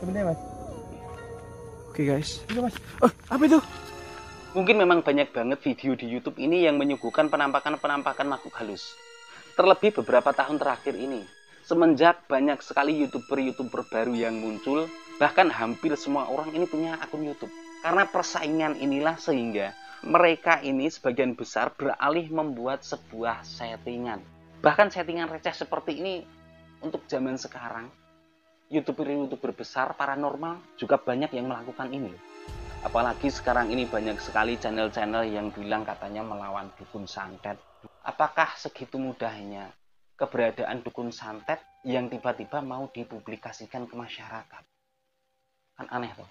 oke okay, guys iya, oh, apa itu mungkin memang banyak banget video di YouTube ini yang menyuguhkan penampakan-penampakan makhluk halus terlebih beberapa tahun terakhir ini semenjak banyak sekali youtuber-youtuber baru yang muncul bahkan hampir semua orang ini punya akun YouTube karena persaingan inilah sehingga mereka ini sebagian besar beralih membuat sebuah settingan bahkan settingan receh seperti ini untuk zaman sekarang youtuber-youtuber besar paranormal juga banyak yang melakukan ini Apalagi sekarang ini banyak sekali channel-channel yang bilang katanya melawan dukun santet. Apakah segitu mudahnya keberadaan dukun santet yang tiba-tiba mau dipublikasikan ke masyarakat? Kan aneh loh.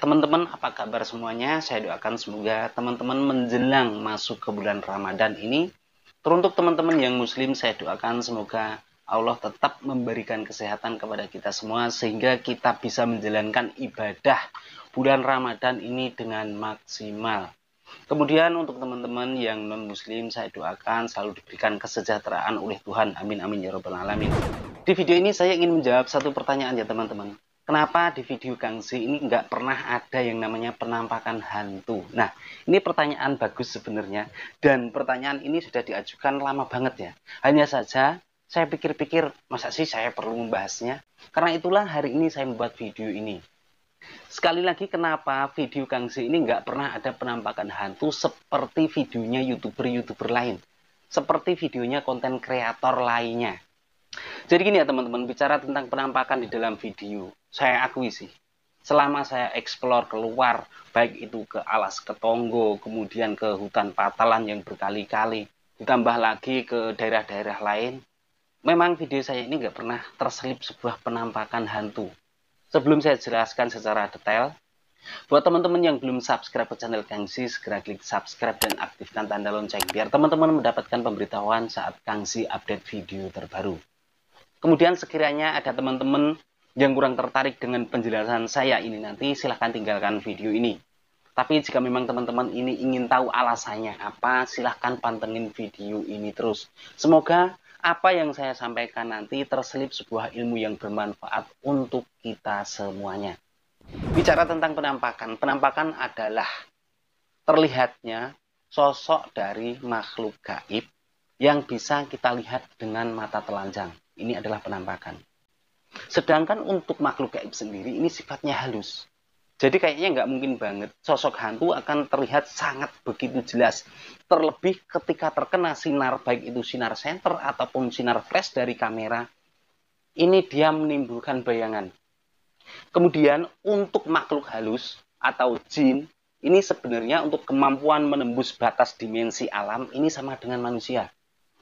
teman-teman apa kabar semuanya? Saya doakan semoga teman-teman menjelang masuk ke bulan Ramadan ini. Teruntuk teman-teman yang muslim, saya doakan semoga Allah tetap memberikan kesehatan kepada kita semua sehingga kita bisa menjalankan ibadah bulan Ramadan ini dengan maksimal. Kemudian untuk teman-teman yang non muslim saya doakan selalu diberikan kesejahteraan oleh Tuhan. Amin amin ya robbal alamin. Di video ini saya ingin menjawab satu pertanyaan ya teman-teman kenapa di video Kang Z ini nggak pernah ada yang namanya penampakan hantu. Nah, ini pertanyaan bagus sebenarnya. Dan pertanyaan ini sudah diajukan lama banget ya. Hanya saja, saya pikir-pikir, masa sih saya perlu membahasnya? Karena itulah hari ini saya membuat video ini. Sekali lagi, kenapa video Kang Z ini nggak pernah ada penampakan hantu seperti videonya YouTuber-YouTuber lain? Seperti videonya konten kreator lainnya. Jadi gini ya teman-teman, bicara tentang penampakan di dalam video, saya akui sih. Selama saya eksplor keluar, baik itu ke alas ketonggo, kemudian ke hutan patalan yang berkali-kali, ditambah lagi ke daerah-daerah lain, memang video saya ini nggak pernah terselip sebuah penampakan hantu. Sebelum saya jelaskan secara detail, Buat teman-teman yang belum subscribe ke channel Kangsi, segera klik subscribe dan aktifkan tanda lonceng biar teman-teman mendapatkan pemberitahuan saat Kangsi update video terbaru. Kemudian sekiranya ada teman-teman yang kurang tertarik dengan penjelasan saya ini nanti silahkan tinggalkan video ini. Tapi jika memang teman-teman ini ingin tahu alasannya apa, silahkan pantengin video ini terus. Semoga apa yang saya sampaikan nanti terselip sebuah ilmu yang bermanfaat untuk kita semuanya. Bicara tentang penampakan, penampakan adalah terlihatnya sosok dari makhluk gaib yang bisa kita lihat dengan mata telanjang. Ini adalah penampakan. Sedangkan untuk makhluk gaib sendiri ini sifatnya halus. Jadi kayaknya nggak mungkin banget sosok hantu akan terlihat sangat begitu jelas. Terlebih ketika terkena sinar baik itu sinar senter ataupun sinar flash dari kamera. Ini dia menimbulkan bayangan. Kemudian untuk makhluk halus atau jin ini sebenarnya untuk kemampuan menembus batas dimensi alam ini sama dengan manusia.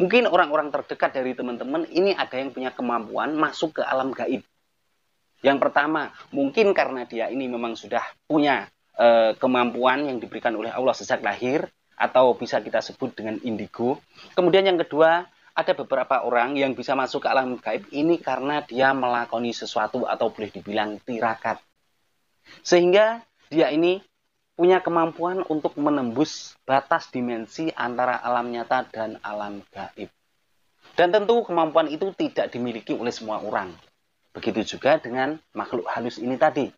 Mungkin orang-orang terdekat dari teman-teman ini ada yang punya kemampuan masuk ke alam gaib. Yang pertama, mungkin karena dia ini memang sudah punya e, kemampuan yang diberikan oleh Allah sejak lahir atau bisa kita sebut dengan indigo. Kemudian yang kedua, ada beberapa orang yang bisa masuk ke alam gaib ini karena dia melakoni sesuatu atau boleh dibilang tirakat. Sehingga dia ini punya kemampuan untuk menembus batas dimensi antara alam nyata dan alam gaib. Dan tentu kemampuan itu tidak dimiliki oleh semua orang. Begitu juga dengan makhluk halus ini tadi.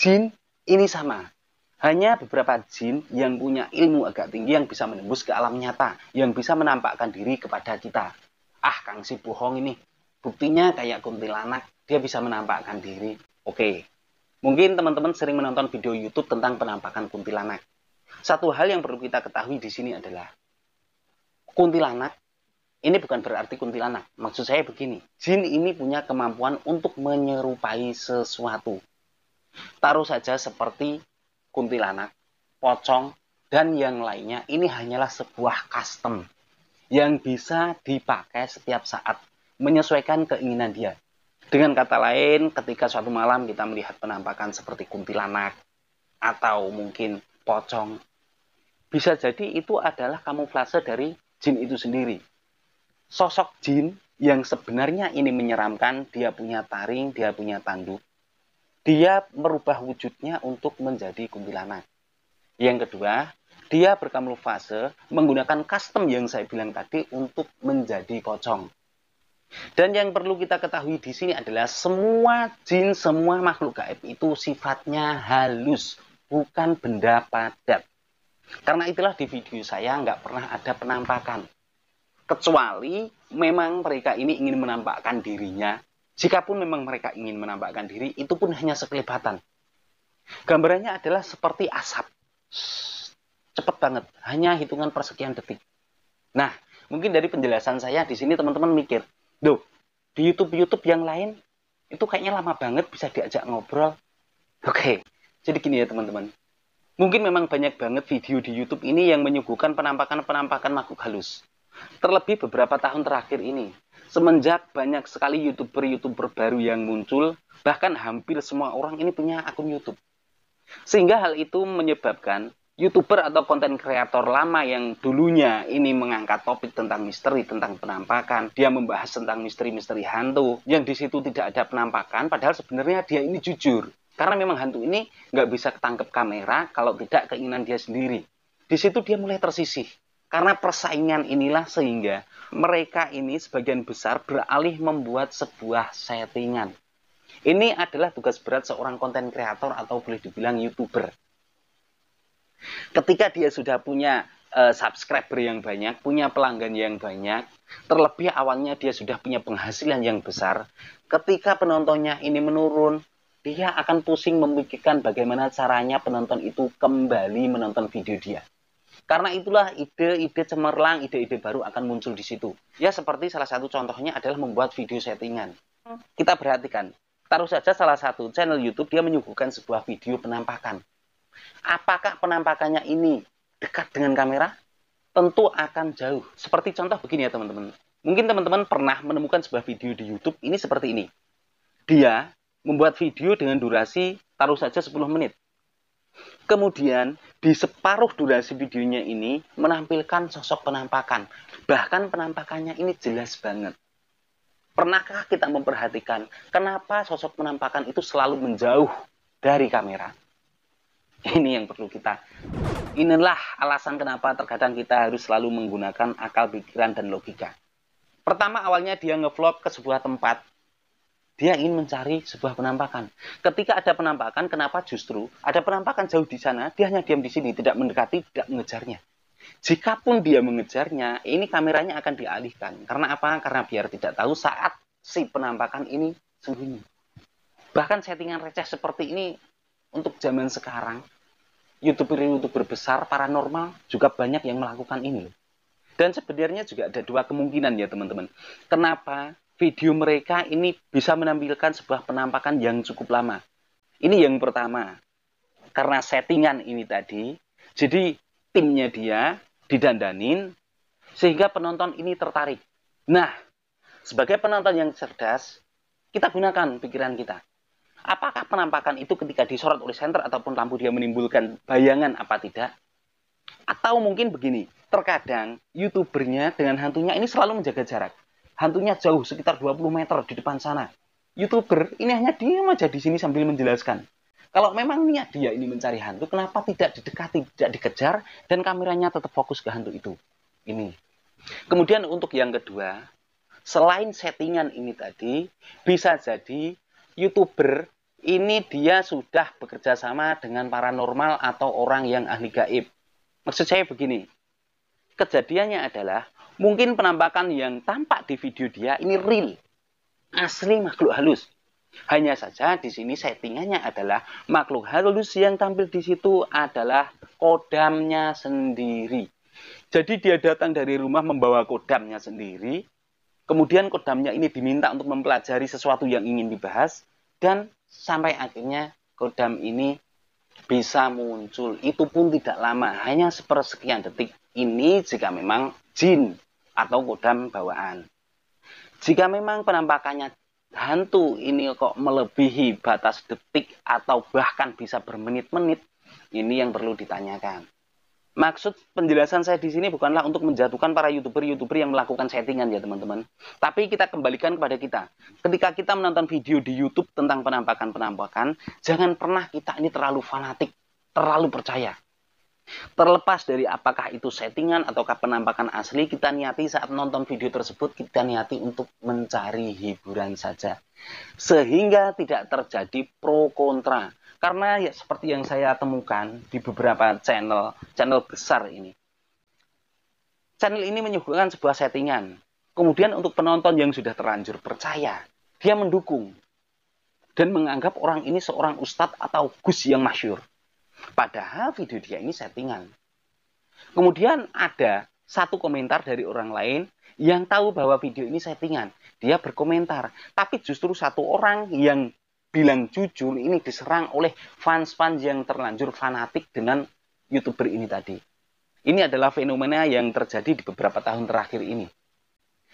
Jin ini sama. Hanya beberapa jin yang punya ilmu agak tinggi yang bisa menembus ke alam nyata, yang bisa menampakkan diri kepada kita. Ah, Kang si bohong ini. Buktinya kayak kuntilanak, dia bisa menampakkan diri. Oke, Mungkin teman-teman sering menonton video YouTube tentang penampakan kuntilanak. Satu hal yang perlu kita ketahui di sini adalah kuntilanak ini bukan berarti kuntilanak. Maksud saya begini, jin ini punya kemampuan untuk menyerupai sesuatu. Taruh saja seperti kuntilanak, pocong, dan yang lainnya. Ini hanyalah sebuah custom yang bisa dipakai setiap saat menyesuaikan keinginan dia. Dengan kata lain, ketika suatu malam kita melihat penampakan seperti kuntilanak atau mungkin pocong, bisa jadi itu adalah kamuflase dari jin itu sendiri. Sosok jin yang sebenarnya ini menyeramkan, dia punya taring, dia punya tanduk, dia merubah wujudnya untuk menjadi kuntilanak. Yang kedua, dia berkamuflase menggunakan custom yang saya bilang tadi untuk menjadi pocong. Dan yang perlu kita ketahui di sini adalah semua jin, semua makhluk gaib itu sifatnya halus, bukan benda padat. Karena itulah di video saya nggak pernah ada penampakan. Kecuali memang mereka ini ingin menampakkan dirinya. Jikapun memang mereka ingin menampakkan diri, itu pun hanya sekelebatan. Gambarannya adalah seperti asap. Cepat banget, hanya hitungan persekian detik. Nah, mungkin dari penjelasan saya di sini teman-teman mikir, Duh, di YouTube-YouTube yang lain itu kayaknya lama banget bisa diajak ngobrol. Oke, okay. jadi gini ya teman-teman. Mungkin memang banyak banget video di YouTube ini yang menyuguhkan penampakan-penampakan makhluk halus. Terlebih beberapa tahun terakhir ini, semenjak banyak sekali YouTuber-YouTuber baru yang muncul, bahkan hampir semua orang ini punya akun YouTube. Sehingga hal itu menyebabkan youtuber atau konten kreator lama yang dulunya ini mengangkat topik tentang misteri, tentang penampakan, dia membahas tentang misteri-misteri hantu, yang di situ tidak ada penampakan, padahal sebenarnya dia ini jujur. Karena memang hantu ini nggak bisa ketangkep kamera kalau tidak keinginan dia sendiri. Di situ dia mulai tersisih. Karena persaingan inilah sehingga mereka ini sebagian besar beralih membuat sebuah settingan. Ini adalah tugas berat seorang konten kreator atau boleh dibilang youtuber Ketika dia sudah punya uh, subscriber yang banyak, punya pelanggan yang banyak, terlebih awalnya dia sudah punya penghasilan yang besar, ketika penontonnya ini menurun, dia akan pusing memikirkan bagaimana caranya penonton itu kembali menonton video dia. Karena itulah ide-ide cemerlang, ide-ide baru akan muncul di situ. Ya seperti salah satu contohnya adalah membuat video settingan. Kita perhatikan, taruh saja salah satu channel YouTube dia menyuguhkan sebuah video penampakan. Apakah penampakannya ini dekat dengan kamera? Tentu akan jauh. Seperti contoh begini ya teman-teman. Mungkin teman-teman pernah menemukan sebuah video di YouTube ini seperti ini. Dia membuat video dengan durasi taruh saja 10 menit. Kemudian di separuh durasi videonya ini menampilkan sosok penampakan. Bahkan penampakannya ini jelas banget. Pernahkah kita memperhatikan kenapa sosok penampakan itu selalu menjauh dari kamera? Ini yang perlu kita. Inilah alasan kenapa terkadang kita harus selalu menggunakan akal pikiran dan logika. Pertama awalnya dia ngevlog ke sebuah tempat. Dia ingin mencari sebuah penampakan. Ketika ada penampakan, kenapa justru ada penampakan jauh di sana, dia hanya diam di sini, tidak mendekati, tidak mengejarnya. Jikapun dia mengejarnya, ini kameranya akan dialihkan. Karena apa? Karena biar tidak tahu saat si penampakan ini sembunyi. Bahkan settingan receh seperti ini untuk zaman sekarang youtuber-youtuber besar paranormal juga banyak yang melakukan ini Dan sebenarnya juga ada dua kemungkinan ya teman-teman. Kenapa video mereka ini bisa menampilkan sebuah penampakan yang cukup lama? Ini yang pertama. Karena settingan ini tadi, jadi timnya dia didandanin sehingga penonton ini tertarik. Nah, sebagai penonton yang cerdas, kita gunakan pikiran kita. Apakah penampakan itu ketika disorot oleh senter ataupun lampu dia menimbulkan bayangan apa tidak? Atau mungkin begini, terkadang youtubernya dengan hantunya ini selalu menjaga jarak. Hantunya jauh sekitar 20 meter di depan sana. Youtuber ini hanya diam aja di sini sambil menjelaskan. Kalau memang niat dia ini mencari hantu, kenapa tidak didekati, tidak dikejar, dan kameranya tetap fokus ke hantu itu? Ini. Kemudian untuk yang kedua, selain settingan ini tadi, bisa jadi youtuber ini dia sudah bekerja sama dengan paranormal atau orang yang ahli gaib. Maksud saya begini, kejadiannya adalah mungkin penampakan yang tampak di video dia ini real, asli makhluk halus. Hanya saja di sini settingannya adalah makhluk halus yang tampil di situ adalah kodamnya sendiri. Jadi dia datang dari rumah membawa kodamnya sendiri, Kemudian kodamnya ini diminta untuk mempelajari sesuatu yang ingin dibahas dan sampai akhirnya kodam ini bisa muncul. Itu pun tidak lama, hanya sepersekian detik. Ini jika memang jin atau kodam bawaan. Jika memang penampakannya hantu ini kok melebihi batas detik atau bahkan bisa bermenit-menit, ini yang perlu ditanyakan. Maksud penjelasan saya di sini bukanlah untuk menjatuhkan para youtuber-youtuber yang melakukan settingan ya teman-teman. Tapi kita kembalikan kepada kita. Ketika kita menonton video di YouTube tentang penampakan-penampakan, jangan pernah kita ini terlalu fanatik, terlalu percaya. Terlepas dari apakah itu settingan ataukah penampakan asli, kita niati saat nonton video tersebut, kita niati untuk mencari hiburan saja. Sehingga tidak terjadi pro kontra. Karena ya seperti yang saya temukan di beberapa channel, channel besar ini. Channel ini menyuguhkan sebuah settingan. Kemudian untuk penonton yang sudah terlanjur percaya, dia mendukung dan menganggap orang ini seorang ustadz atau gus yang masyur. Padahal video dia ini settingan. Kemudian ada satu komentar dari orang lain yang tahu bahwa video ini settingan. Dia berkomentar, tapi justru satu orang yang bilang jujur ini diserang oleh fans-fans yang terlanjur fanatik dengan youtuber ini tadi. Ini adalah fenomena yang terjadi di beberapa tahun terakhir ini.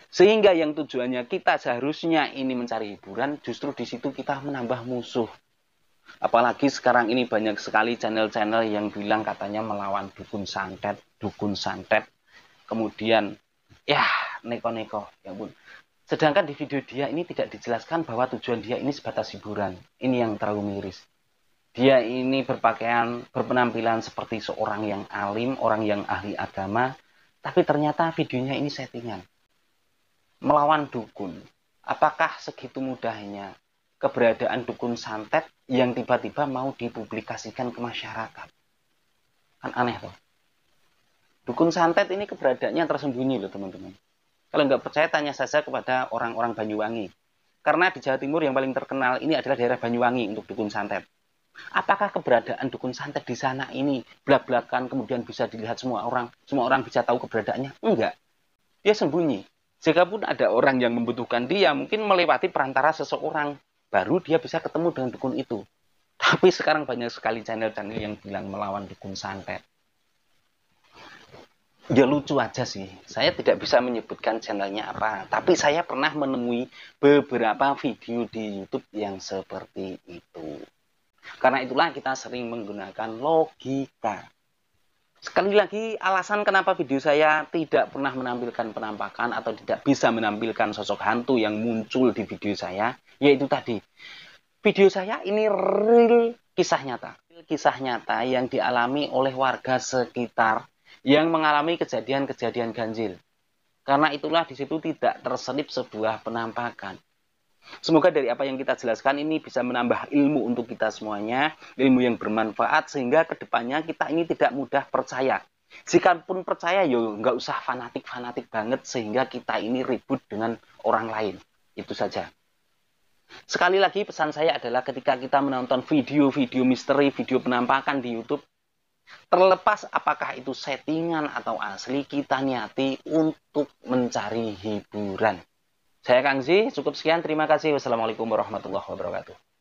Sehingga yang tujuannya kita seharusnya ini mencari hiburan, justru di situ kita menambah musuh. Apalagi sekarang ini banyak sekali channel-channel yang bilang katanya melawan dukun santet, dukun santet. Kemudian, ya neko-neko, ya bun Sedangkan di video dia ini tidak dijelaskan bahwa tujuan dia ini sebatas hiburan. Ini yang terlalu miris. Dia ini berpakaian, berpenampilan seperti seorang yang alim, orang yang ahli agama, tapi ternyata videonya ini settingan. Melawan dukun. Apakah segitu mudahnya keberadaan dukun santet yang tiba-tiba mau dipublikasikan ke masyarakat? Kan aneh loh. Dukun santet ini keberadaannya tersembunyi loh teman-teman kalau nggak percaya, tanya saja kepada orang-orang Banyuwangi. Karena di Jawa Timur yang paling terkenal ini adalah daerah Banyuwangi untuk dukun santet. Apakah keberadaan dukun santet di sana ini belak-belakan kemudian bisa dilihat semua orang? Semua orang bisa tahu keberadaannya? Enggak. Dia sembunyi. Jika pun ada orang yang membutuhkan dia, mungkin melewati perantara seseorang. Baru dia bisa ketemu dengan dukun itu. Tapi sekarang banyak sekali channel-channel yang bilang melawan dukun santet ya lucu aja sih. Saya tidak bisa menyebutkan channelnya apa, tapi saya pernah menemui beberapa video di YouTube yang seperti itu. Karena itulah kita sering menggunakan logika. Sekali lagi, alasan kenapa video saya tidak pernah menampilkan penampakan atau tidak bisa menampilkan sosok hantu yang muncul di video saya, yaitu tadi. Video saya ini real kisah nyata. Kisah nyata yang dialami oleh warga sekitar yang mengalami kejadian-kejadian ganjil. Karena itulah di situ tidak terselip sebuah penampakan. Semoga dari apa yang kita jelaskan ini bisa menambah ilmu untuk kita semuanya, ilmu yang bermanfaat sehingga kedepannya kita ini tidak mudah percaya. pun percaya yo ya nggak usah fanatik-fanatik banget sehingga kita ini ribut dengan orang lain. Itu saja. Sekali lagi pesan saya adalah ketika kita menonton video-video misteri, video penampakan di YouTube, Terlepas apakah itu settingan atau asli, kita niati untuk mencari hiburan. Saya Kang Z, cukup sekian. Terima kasih. Wassalamualaikum warahmatullahi wabarakatuh.